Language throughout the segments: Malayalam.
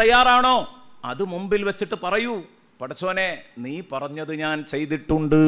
തയ്യാറാണോ അത് മുമ്പിൽ വെച്ചിട്ട് പറയൂ പഠിച്ചോനെ നീ പറഞ്ഞത് ഞാൻ ചെയ്തിട്ടുണ്ട്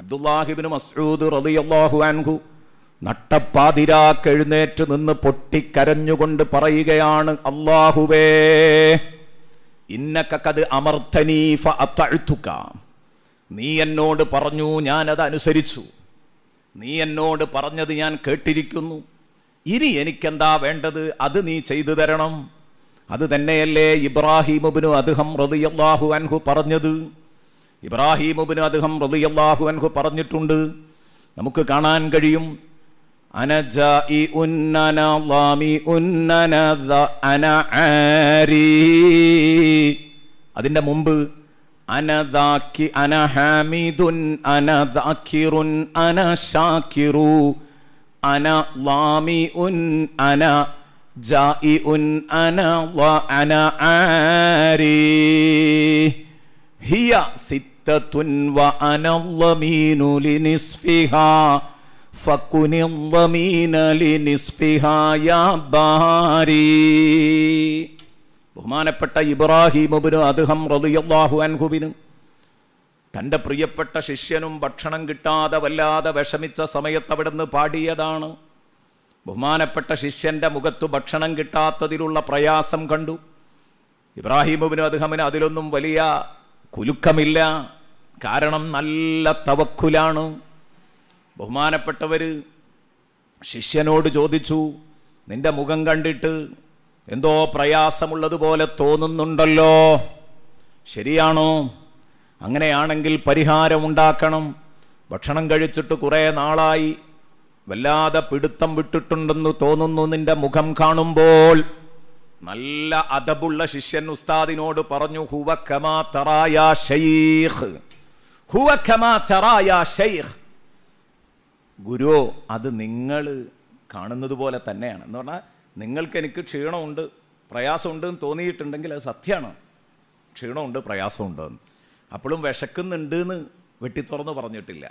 അബ്ദുല്ലാഹിബിന് മസ്ഊദ് റളിയല്ലാഹു അൻഹു നട്ടപ്പാതിരാക്കെഴുന്നേറ്റ് നിന്ന് പൊട്ടിക്കരഞ്ഞുകൊണ്ട് പറയുകയാണ് അള്ളാഹുവേ ഇന്നക്കത് അമർത്തനീഫ അത്തഴുത്തുക്ക നീ എന്നോട് പറഞ്ഞു ഞാനത് അനുസരിച്ചു നീ എന്നോട് പറഞ്ഞത് ഞാൻ കേട്ടിരിക്കുന്നു ഇനി എനിക്കെന്താ വേണ്ടത് അത് നീ ചെയ്തു തരണം അത് തന്നെയല്ലേ ഇബ്രാഹിമുബിനു അദ്ദേഹം റതിയല്ലാഹു അൻഹു പറഞ്ഞത് ഇബ്രാഹിമുബിനു അദ്ദേഹം റതിയല്ലാഹു അൻഹു പറഞ്ഞിട്ടുണ്ട് നമുക്ക് കാണാൻ കഴിയും അനജ അതിൻ്റെ മുമ്പ് അനദാക്കി ഹിയ വ ലിനിസ്ഫിഹാ ബഹുമാനപ്പെട്ട ഇബ്രാഹിമുബിന് അദ്ദേഹം റളിയല്ലാഹു അൻഹുബിന് തൻ്റെ പ്രിയപ്പെട്ട ശിഷ്യനും ഭക്ഷണം കിട്ടാതെ വല്ലാതെ വിഷമിച്ച സമയത്ത് അവിടുന്ന് പാടിയതാണ് ബഹുമാനപ്പെട്ട ശിഷ്യൻ്റെ മുഖത്ത് ഭക്ഷണം കിട്ടാത്തതിലുള്ള പ്രയാസം കണ്ടു ഇബ്രാഹിമുബിന് അദ്ദേഹമിന് അതിലൊന്നും വലിയ കുലുക്കമില്ല കാരണം നല്ല തവക്കുലാണ് ബഹുമാനപ്പെട്ടവർ ശിഷ്യനോട് ചോദിച്ചു നിന്റെ മുഖം കണ്ടിട്ട് എന്തോ പ്രയാസമുള്ളതുപോലെ തോന്നുന്നുണ്ടല്ലോ ശരിയാണോ അങ്ങനെയാണെങ്കിൽ പരിഹാരമുണ്ടാക്കണം ഭക്ഷണം കഴിച്ചിട്ട് കുറേ നാളായി വല്ലാതെ പിടുത്തം വിട്ടിട്ടുണ്ടെന്ന് തോന്നുന്നു നിന്റെ മുഖം കാണുമ്പോൾ നല്ല അതബുള്ള ശിഷ്യൻ ഉസ്താദിനോട് പറഞ്ഞു ഗുരു അത് നിങ്ങൾ കാണുന്നത് പോലെ തന്നെയാണ് എന്ന് പറഞ്ഞാൽ നിങ്ങൾക്ക് എനിക്ക് ക്ഷീണമുണ്ട് പ്രയാസമുണ്ട് എന്ന് തോന്നിയിട്ടുണ്ടെങ്കിൽ അത് സത്യമാണ് ക്ഷീണമുണ്ട് പ്രയാസമുണ്ട് അപ്പോഴും വിശക്കുന്നുണ്ട് എന്ന് വെട്ടിത്തുറന്ന് പറഞ്ഞിട്ടില്ല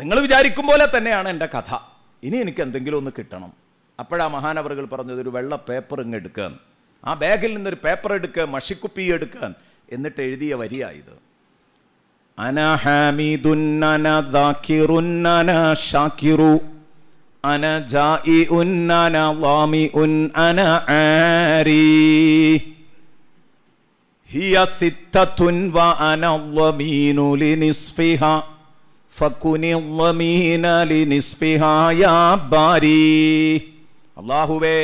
നിങ്ങൾ വിചാരിക്കും പോലെ തന്നെയാണ് എൻ്റെ കഥ ഇനി എനിക്ക് എന്തെങ്കിലും ഒന്ന് കിട്ടണം അപ്പോഴാ മഹാനവറുകൾ പറഞ്ഞത് ഒരു വെള്ള പേപ്പർ ഇങ്ങ് എടുക്കാൻ ആ ബാഗിൽ നിന്നൊരു പേപ്പർ എടുക്കുക മഷിക്കുപ്പി എടുക്കാൻ എന്നിട്ട് എഴുതിയ വരിയായത് അന അന അന ആരി ഹിയ സിത്തത്തുൻ വ അന വമീനു ലിനിസ്ഫിഹ അള്ളാഹുവേ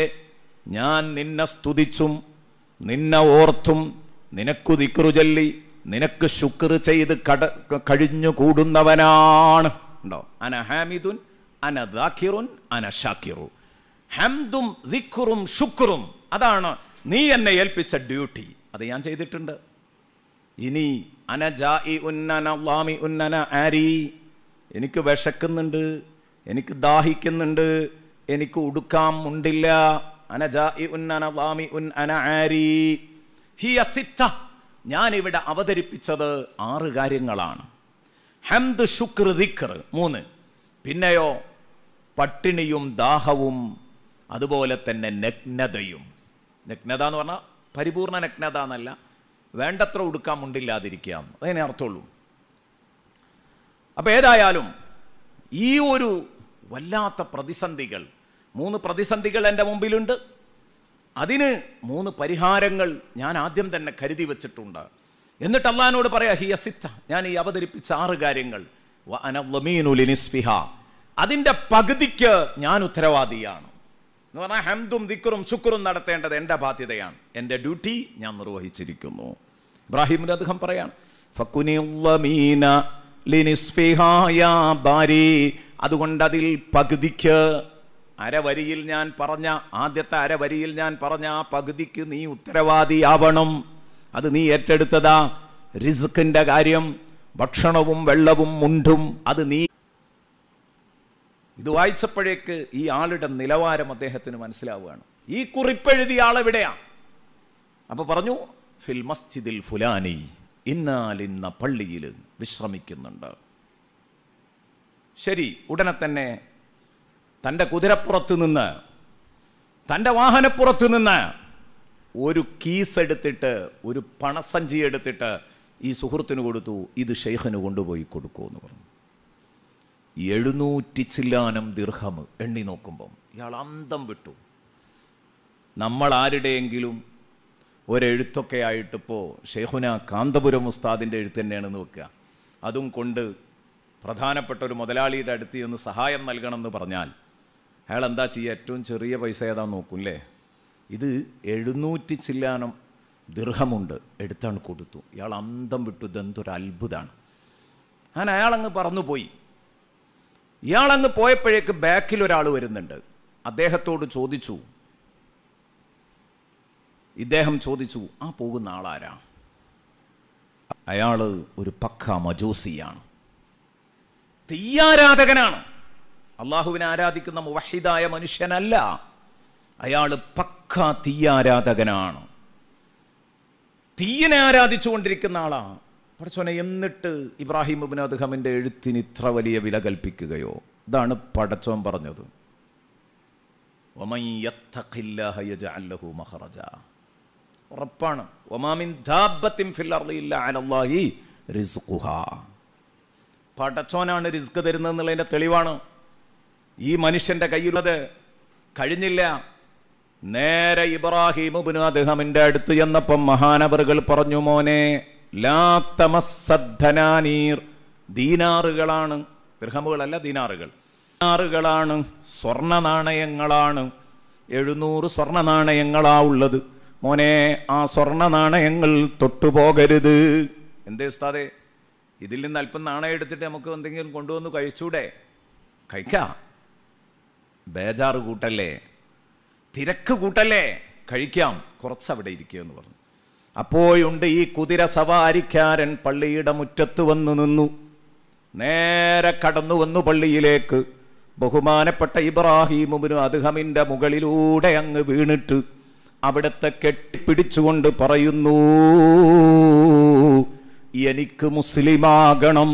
ഞാൻ നിന്നെ സ്തുതിച്ചും നിന്നെ ഓർത്തും നിനക്കു ദിക്റു ചൊല്ലി നിനക്ക് ശുക്ർ ചെയ്ത് കട കഴിഞ്ഞു കൂടുന്നവനാണ് ഉണ്ടോ അന ഹാമിദുൻ അന ദാഖിറുൻ അന ഷാക്കിറു ഹംദും ദിഖുറും ശുക്റും അതാണ് നീ എന്നെ ഏൽപ്പിച്ച ഡ്യൂട്ടി അത് ഞാൻ ചെയ്തിട്ടുണ്ട് ഇനി അന ജാ ഉന്നന ഉന്നന ആരി എനിക്ക് വിശക്കുന്നുണ്ട് എനിക്ക് ദാഹിക്കുന്നുണ്ട് എനിക്ക് ഉടുക്കാൻ ഉണ്ടില്ല ഞാൻ ഇവിടെ അവതരിപ്പിച്ചത് ആറ് കാര്യങ്ങളാണ് ഹംദ് മൂന്ന് പിന്നെയോ പട്ടിണിയും ദാഹവും അതുപോലെ തന്നെ നഗ്നതയും നഗ്നത എന്ന് പറഞ്ഞാൽ പരിപൂർണ നഗ്നത എന്നല്ല വേണ്ടത്ര ഉടുക്കാൻ മുണ്ടില്ലാതിരിക്കുക അതതിനെ അർത്ഥമുള്ളൂ അപ്പോൾ ഏതായാലും ഈ ഒരു വല്ലാത്ത പ്രതിസന്ധികൾ മൂന്ന് പ്രതിസന്ധികൾ എൻ്റെ മുമ്പിലുണ്ട് അതിന് മൂന്ന് പരിഹാരങ്ങൾ ഞാൻ ആദ്യം തന്നെ കരുതി വെച്ചിട്ടുണ്ട് എന്നിട്ട് അള്ളഹാനോട് പറയാ ഹിയ അസിത്ത ഞാൻ ഈ അവതരിപ്പിച്ച ആറ് കാര്യങ്ങൾ അനവ്ലമീനുലിനിസ്ഫിഹ അതിൻ്റെ പകുതിക്ക് ഞാൻ ഉത്തരവാദിയാണ് എന്ന് പറഞ്ഞാൽ ഹംദും ദിക്കറും ശുക്റും നടത്തേണ്ടത് എൻ്റെ ബാധ്യതയാണ് എൻ്റെ ഡ്യൂട്ടി ഞാൻ നിർവഹിച്ചിരിക്കുന്നു ഇബ്രാഹിമിന് അദ്ദേഹം പറയാണ് ലിനിസ്ഫിഹായ ബാരി അതുകൊണ്ട് അതിൽ പകുതിക്ക് അരവരിയിൽ ഞാൻ പറഞ്ഞ ആദ്യത്തെ അരവരിയിൽ ഞാൻ പറഞ്ഞ ആ പകുതിക്ക് നീ ഉത്തരവാദിയാവണം അത് നീ ഏറ്റെടുത്തതാ റിസ്ക്കിൻ്റെ കാര്യം ഭക്ഷണവും വെള്ളവും മുണ്ടും അത് നീ ഇത് വായിച്ചപ്പോഴേക്ക് ഈ ആളുടെ നിലവാരം അദ്ദേഹത്തിന് മനസ്സിലാവുകയാണ് ഈ കുറിപ്പെഴുതിയ ആളെവിടെയാ അപ്പോൾ പറഞ്ഞു ഫിൽ മസ്ജിദിൽ ഫുലാനി ഇന്നാലിന്ന പള്ളിയിൽ വിശ്രമിക്കുന്നുണ്ട് ശരി ഉടനെ തന്നെ തൻ്റെ കുതിരപ്പുറത്ത് നിന്ന് തൻ്റെ വാഹനപ്പുറത്ത് നിന്ന് ഒരു കീസ് എടുത്തിട്ട് ഒരു പണസഞ്ചി എടുത്തിട്ട് ഈ സുഹൃത്തിന് കൊടുത്തു ഇത് ഷെയ്ഖന് കൊണ്ടുപോയി കൊടുക്കൂ എന്ന് പറഞ്ഞു എഴുന്നൂറ്റി ചില്ലാനം ദീർഘം എണ്ണി നോക്കുമ്പം ഇയാൾ അന്തം വിട്ടു നമ്മൾ ആരുടെയെങ്കിലും ഒരെഴുത്തൊക്കെ ആയിട്ടിപ്പോൾ ഷെയ്ഖുന കാന്തപുരം ഉസ്താദിൻ്റെ എഴുത്ത് തന്നെയാണെന്ന് വെക്കുക അതും കൊണ്ട് പ്രധാനപ്പെട്ട ഒരു മുതലാളിയുടെ അടുത്ത് ഒന്ന് സഹായം നൽകണമെന്ന് പറഞ്ഞാൽ അയാൾ എന്താ ചെയ്യുക ഏറ്റവും ചെറിയ പൈസ ഏതാ നോക്കും അല്ലേ ഇത് എഴുന്നൂറ്റി ചില്ലാനം ദീർഘമുണ്ട് എടുത്താണ് കൊടുത്തു ഇയാൾ അന്തം വിട്ടു ഇതെന്തൊരു അത്ഭുതമാണ് ഞാൻ അയാളങ്ങ് പോയി ഇയാളങ്ങ് പോയപ്പോഴേക്ക് ബാക്കിൽ ഒരാൾ വരുന്നുണ്ട് അദ്ദേഹത്തോട് ചോദിച്ചു ഇദ്ദേഹം ചോദിച്ചു ആ പോകുന്ന ആളാരാ അയാൾ ഒരു പക്ക മജൂസിയാണ് തീയാരാധകനാണ് അള്ളാഹുവിനെ ആരാധിക്കുന്ന മുവഹിദായ മനുഷ്യനല്ല അയാൾ പക്ക തീയാരാധകനാണ് തീയനെ ആരാധിച്ചുകൊണ്ടിരിക്കുന്ന ആളാ പഠിച്ചോനെ എന്നിട്ട് ഇബ്രാഹിം അബിൻ അദ്ദേഹമിൻ്റെ എഴുത്തിന് ഇത്ര വലിയ വില കൽപ്പിക്കുകയോ ഇതാണ് പടച്ചോൻ പറഞ്ഞത് ഒമയ്യത്തഖില്ലാഹ യജഅല്ലഹു മഹറജ ഉറപ്പാണ് പടച്ചോനാണ് റിസ്ക് തരുന്നതെന്നുള്ളതിൻ്റെ തെളിവാണ് ഈ മനുഷ്യൻ്റെ കയ്യിലുള്ളത് കഴിഞ്ഞില്ല നേരെ ഇബ്രാഹിം ഉബിന് അദ്ദേഹമിൻ്റെ അടുത്ത് ചെന്നപ്പം മഹാനവറുകൾ പറഞ്ഞു മോനെ ലാ ദീനാറുകളാണ് ഗൃഹമുകളല്ല ദീനാറുകൾ ദീനാറുകളാണ് സ്വർണ്ണ നാണയങ്ങളാണ് എഴുന്നൂറ് സ്വർണ്ണ നാണയങ്ങളാ ഉള്ളത് മോനെ ആ സ്വർണ്ണ നാണയങ്ങൾ തൊട്ടുപോകരുത് എന്തേ ഉസ്താദേ ഇതിൽ നിന്ന് അല്പം നാണയം എടുത്തിട്ട് നമുക്ക് എന്തെങ്കിലും കൊണ്ടുവന്ന് കഴിച്ചൂടെ കഴിക്കാം ബേജാറ് കൂട്ടല്ലേ തിരക്ക് കൂട്ടല്ലേ കഴിക്കാം കുറച്ച് അവിടെ എന്ന് പറഞ്ഞു അപ്പോഴുണ്ട് ഈ കുതിര സവാരിക്കാരൻ പള്ളിയുടെ മുറ്റത്ത് വന്നു നിന്നു നേരെ കടന്നു വന്നു പള്ളിയിലേക്ക് ബഹുമാനപ്പെട്ട ഇബ്രാഹിമുബിന് അദ്ദേഹമിൻ്റെ മുകളിലൂടെ അങ്ങ് വീണിട്ട് അവിടത്തെ പിടിച്ചുകൊണ്ട് പറയുന്നു എനിക്ക് മുസ്ലിമാകണം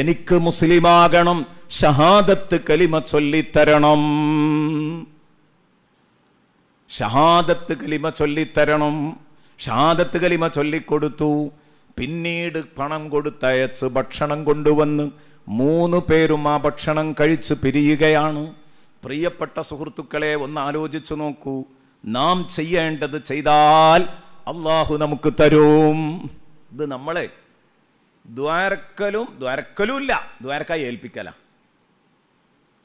എനിക്ക് മുസ്ലിമാകണം ഷഹാദത്ത് കലിമ ചൊല്ലിത്തരണം ഷഹാദത്ത് കലിമ ചൊല്ലിത്തരണം ഷഹാദത്ത് കലിമ ചൊല്ലിക്കൊടുത്തു പിന്നീട് പണം കൊടുത്തയച്ച് ഭക്ഷണം കൊണ്ടുവന്ന് മൂന്ന് പേരും ആ ഭക്ഷണം കഴിച്ച് പിരിയുകയാണ് പ്രിയപ്പെട്ട സുഹൃത്തുക്കളെ ഒന്ന് ആലോചിച്ചു നോക്കൂ നാം ചെയ്യേണ്ടത് ചെയ്താൽ അള്ളാഹു നമുക്ക് തരും ഇത് നമ്മളെ ദ്വാരക്കലും ദ്വാരക്കലും ഇല്ല ദ്വാരക്കായി ഏൽപ്പിക്കല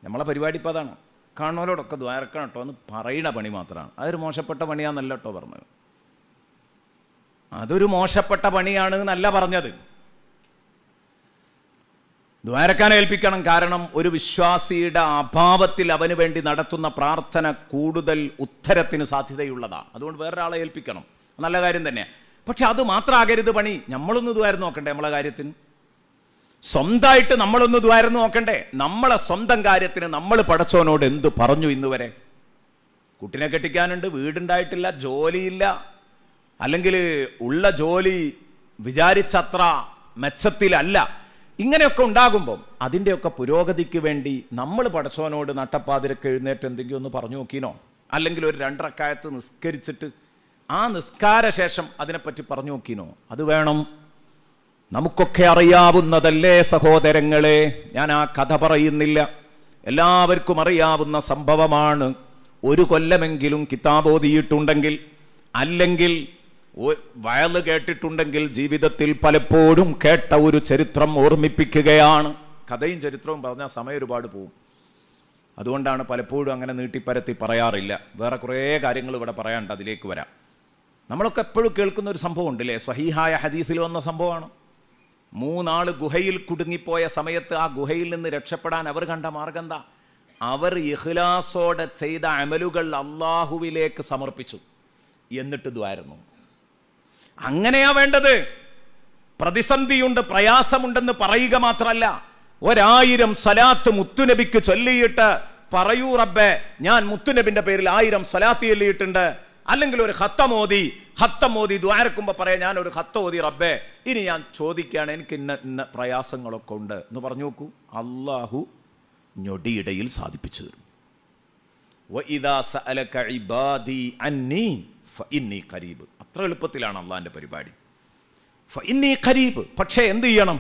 നമ്മളെ പരിപാടി ഇപ്പം അതാണ് കാണുന്നവരോടൊക്കെ ദ്വാരക്കണം കേട്ടോ എന്ന് പറയുന്ന പണി മാത്രമാണ് അതൊരു മോശപ്പെട്ട പണിയാണെന്നല്ല കേട്ടോ പറഞ്ഞത് അതൊരു മോശപ്പെട്ട പണിയാണ് എന്നല്ല പറഞ്ഞത് ദ്വാരക്കാൻ ഏൽപ്പിക്കണം കാരണം ഒരു വിശ്വാസിയുടെ അഭാവത്തിൽ അവന് വേണ്ടി നടത്തുന്ന പ്രാർത്ഥന കൂടുതൽ ഉത്തരത്തിന് സാധ്യതയുള്ളതാണ് അതുകൊണ്ട് വേറൊരാളെ ഏൽപ്പിക്കണം നല്ല കാര്യം തന്നെയാണ് പക്ഷെ അത് മാത്രമാകരുത് പണി നമ്മളൊന്ന് ദ്വാരം നോക്കണ്ടേ നമ്മളെ കാര്യത്തിന് സ്വന്തമായിട്ട് നമ്മളൊന്ന് ദ്വാരം നോക്കണ്ടേ നമ്മളെ സ്വന്തം കാര്യത്തിന് നമ്മൾ പഠിച്ചവനോട് എന്ത് പറഞ്ഞു ഇന്ന് വരെ കുട്ടിനെ കെട്ടിക്കാനുണ്ട് വീടുണ്ടായിട്ടില്ല ജോലിയില്ല അല്ലെങ്കിൽ ഉള്ള ജോലി വിചാരിച്ചത്ര മെച്ചത്തിലല്ല ഇങ്ങനെയൊക്കെ ഉണ്ടാകുമ്പം അതിൻ്റെയൊക്കെ പുരോഗതിക്ക് വേണ്ടി നമ്മൾ പഠിച്ചവനോട് നട്ടപ്പാതിരക്ക് എഴുന്നേറ്റ് എന്തെങ്കിലും ഒന്ന് പറഞ്ഞു നോക്കിനോ അല്ലെങ്കിൽ ഒരു രണ്ടരക്കായത്ത് നിസ്കരിച്ചിട്ട് ആ നിസ്കാര ശേഷം അതിനെപ്പറ്റി പറഞ്ഞു നോക്കിനോ അത് വേണം നമുക്കൊക്കെ അറിയാവുന്നതല്ലേ സഹോദരങ്ങളെ ഞാൻ ആ കഥ പറയുന്നില്ല എല്ലാവർക്കും അറിയാവുന്ന സംഭവമാണ് ഒരു കൊല്ലമെങ്കിലും കിതാബ് അല്ലെങ്കിൽ വയല് കേട്ടിട്ടുണ്ടെങ്കിൽ ജീവിതത്തിൽ പലപ്പോഴും കേട്ട ഒരു ചരിത്രം ഓർമ്മിപ്പിക്കുകയാണ് കഥയും ചരിത്രവും പറഞ്ഞാൽ സമയം ഒരുപാട് പോവും അതുകൊണ്ടാണ് പലപ്പോഴും അങ്ങനെ നീട്ടിപ്പരത്തി പറയാറില്ല വേറെ കുറേ കാര്യങ്ങൾ ഇവിടെ പറയാനുണ്ട് അതിലേക്ക് വരാം നമ്മളൊക്കെ എപ്പോഴും കേൾക്കുന്ന ഒരു സംഭവം ഉണ്ടല്ലേ സ്വഹീഹായ ഹദീസിൽ വന്ന സംഭവമാണ് മൂന്നാൾ ഗുഹയിൽ കുടുങ്ങിപ്പോയ സമയത്ത് ആ ഗുഹയിൽ നിന്ന് രക്ഷപ്പെടാൻ അവർ കണ്ട മാർഗം എന്താ അവർ ഇഹ്ലാസോടെ ചെയ്ത അമലുകൾ അള്ളാഹുവിലേക്ക് സമർപ്പിച്ചു എന്നിട്ടിതുമായിരുന്നു അങ്ങനെയാ വേണ്ടത് പ്രതിസന്ധിയുണ്ട് പ്രയാസമുണ്ടെന്ന് പറയുക മാത്രമല്ല ഒരായിരം സലാത്ത് മുത്തുനബിക്ക് ചൊല്ലിയിട്ട് പറയൂ റബ്ബെ ഞാൻ മുത്തുനബിന്റെ പേരിൽ ആയിരം സലാത്ത് ചൊല്ലിയിട്ടുണ്ട് അല്ലെങ്കിൽ ഒരു ഹത്ത മോദി ഹത്ത മോദി ദ്വാരക്കുമ്പോ പറയാം ഞാൻ ഒരു ഹത്ത ഓതി റബ്ബെ ഇനി ഞാൻ ചോദിക്കുകയാണ് എനിക്ക് ഇന്ന ഇന്ന പ്രയാസങ്ങളൊക്കെ ഉണ്ട് എന്ന് പറഞ്ഞു നോക്കൂ അള്ളാഹു ഞൊടിയിടയിൽ സാധിപ്പിച്ചു തരും സഅലക ഇബാദി അന്നി ഫഇന്നി അത്ര എളുപ്പത്തിലാണ് അള്ളാൻ്റെ പരിപാടി ഇന്നീ ഖരീബ് പക്ഷേ എന്ത് ചെയ്യണം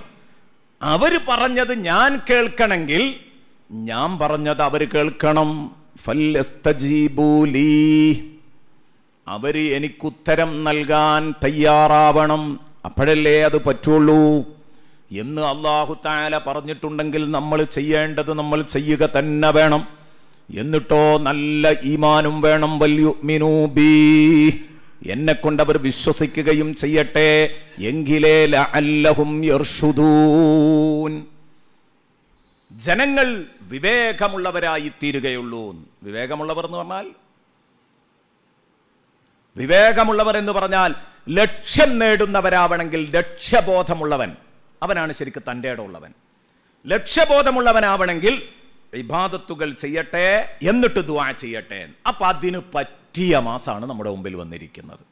അവർ പറഞ്ഞത് ഞാൻ കേൾക്കണമെങ്കിൽ ഞാൻ പറഞ്ഞത് അവർ കേൾക്കണം ഫല്ലസ്തജീബൂലീ അവർ എനിക്കുത്തരം നൽകാൻ തയ്യാറാവണം അപ്പോഴല്ലേ അത് പറ്റുള്ളൂ എന്ന് അള്ളാഹു താല പറഞ്ഞിട്ടുണ്ടെങ്കിൽ നമ്മൾ ചെയ്യേണ്ടത് നമ്മൾ ചെയ്യുക തന്നെ വേണം എന്നിട്ടോ നല്ല ഈമാനും വേണം വല്യു മിനൂബീ എന്നെ കൊണ്ട് അവർ വിശ്വസിക്കുകയും ചെയ്യട്ടെ എങ്കിലേ അല്ലഹും ജനങ്ങൾ വിവേകമുള്ളവരായി തീരുകയുള്ളൂ വിവേകമുള്ളവർ എന്ന് പറഞ്ഞാൽ വിവേകമുള്ളവർ എന്ന് പറഞ്ഞാൽ ലക്ഷ്യം നേടുന്നവരാവണമെങ്കിൽ ലക്ഷ്യബോധമുള്ളവൻ അവനാണ് ശരിക്കും തൻ്റെ ഉള്ളവൻ ലക്ഷ്യബോധമുള്ളവനാവണമെങ്കിൽ വിഭാദത്തുകൾ ചെയ്യട്ടെ എന്നിട്ട് ദ്വാ ചെയ്യട്ടെ അപ്പൊ അതിന് പറ്റും പറ്റിയ മാസമാണ് നമ്മുടെ മുമ്പിൽ വന്നിരിക്കുന്നത്